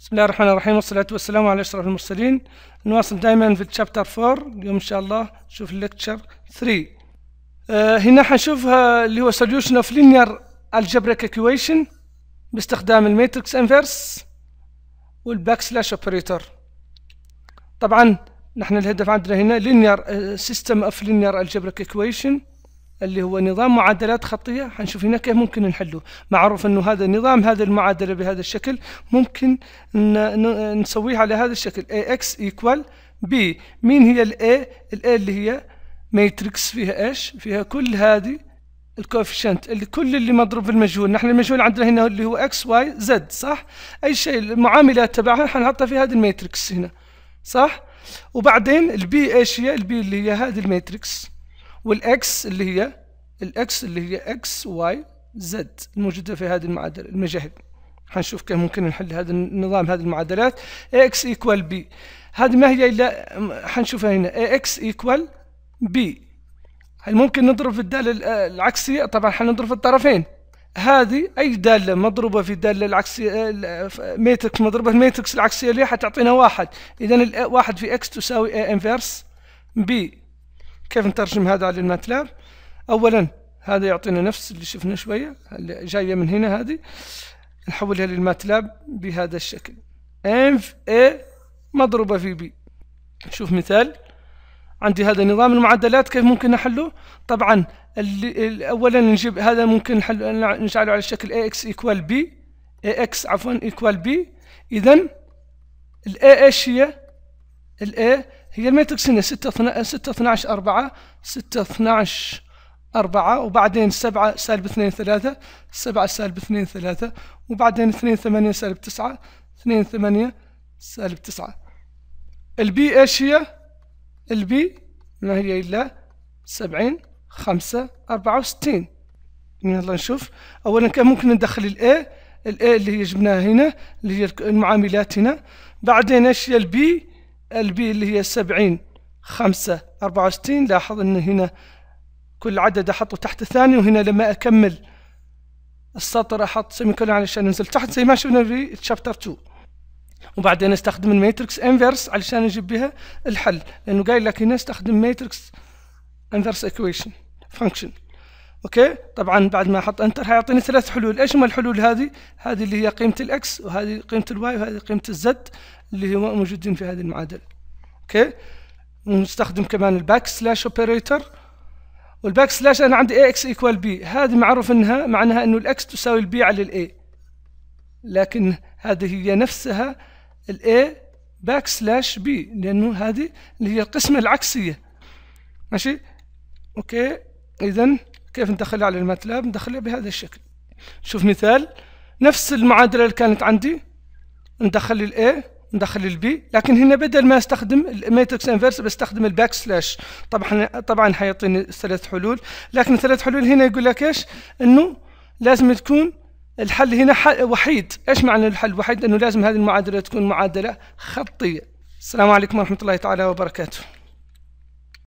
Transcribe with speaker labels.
Speaker 1: بسم الله الرحمن الرحيم والصلاة والسلام على أشرف المرسلين نواصل دائما في الشابتر 4 اليوم إن شاء الله نشوف الليكتشر 3 آه هنا حنشوف اللي هو solution of linear algebraic equation باستخدام الماتريكس inverse والباك backslash operator طبعا نحن الهدف عندنا هنا linear uh, system of linear algebraic equation اللي هو نظام معادلات خطية حنشوف هنا كيف ممكن نحله معروف انه هذا النظام هذا المعادلة بهذا الشكل ممكن نسويها على هذا الشكل ax equal b مين هي الـ a الـ a اللي هي ماتريكس فيها ايش فيها كل هذه الكوفيشنت اللي كل اللي مضروب في المجهول نحن المجهول عندنا هنا اللي هو اكس واي زد صح اي شيء المعامله تبعها حنحطها في هذه الماتريكس هنا صح وبعدين البي ايش هي البي اللي هي هذه الماتريكس والاكس اللي هي الاكس اللي هي اكس واي زد الموجودة في هذه المعادلة المجاهد حنشوف كيف ممكن نحل هذا النظام هذه المعادلات اكس ايكوال بي هذه ما هي الا حنشوفها هنا اكس ايكوال بي هل ممكن نضرب في الدالة العكسية طبعا حنضرب في الطرفين هذه اي داله مضروبه في الداله العكسيه ميتريكس مضروبه الميتريكس العكسيه اللي حتعطينا واحد اذا واحد في اكس تساوي a انفيرس بي كيف نترجم هذا على الماتلاب اولا هذا يعطينا نفس اللي شفنا شويه اللي جايه من هنا هذه نحولها للماتلاب بهذا الشكل انف اي مضروبه في بي نشوف مثال عندي هذا نظام المعادلات كيف ممكن نحله طبعا اللي اولا نجيب هذا ممكن نجعله على شكل ax equal b ax عفوا equal b اذا ال ايش هي A هي الماتريكس هنا 6 6 12 4 6 12 4 وبعدين 7 سالب 2 3 7 سالب 2 3 وبعدين 2 8 سالب 9 2 8 سالب 9 B ايش هي؟ B ما هي الا 70 5 64 يلا نشوف اولا كان ممكن ندخل الاي الاي اللي هي جبناها هنا اللي هي المعاملات هنا بعدين ايش هي البي البي اللي هي سبعين خمسة أربعة وستين لاحظ أن هنا كل عدد أحطه تحت الثاني وهنا لما أكمل السطر أحط سيمي كولون علشان ينزل تحت زي ما شفنا في تشابتر 2 وبعدين استخدم الماتريكس انفرس علشان اجيب بها الحل لأنه قايل لك هنا استخدم ماتريكس انفرس ايكويشن فانكشن اوكي طبعا بعد ما احط انتر حيعطيني ثلاث حلول ايش هم الحلول هذه هذه اللي هي قيمه الاكس وهذه قيمه الواي وهذه قيمه الزد اللي هم موجودين في هذه المعادله اوكي نستخدم كمان الباك سلاش اوبريتور والباك سلاش انا عندي اكس ايكوال بي هذه معروف انها معناها انه الاكس تساوي البي على الاي لكن هذه هي نفسها الاي باك سلاش بي لانه هذه اللي هي القسمه العكسيه ماشي اوكي اذا كيف ندخلها على الماتلاب ندخلها بهذا الشكل شوف مثال نفس المعادلة اللي كانت عندي ندخل ال A ندخل البي لكن هنا بدل ما استخدم الماتريكس انفرس بستخدم الباك سلاش طبعا طبعا حيعطيني ثلاث حلول لكن ثلاث حلول هنا يقول لك ايش انه لازم تكون الحل هنا حل وحيد ايش معنى الحل وحيد انه لازم هذه المعادله تكون معادله خطيه السلام عليكم ورحمه الله تعالى وبركاته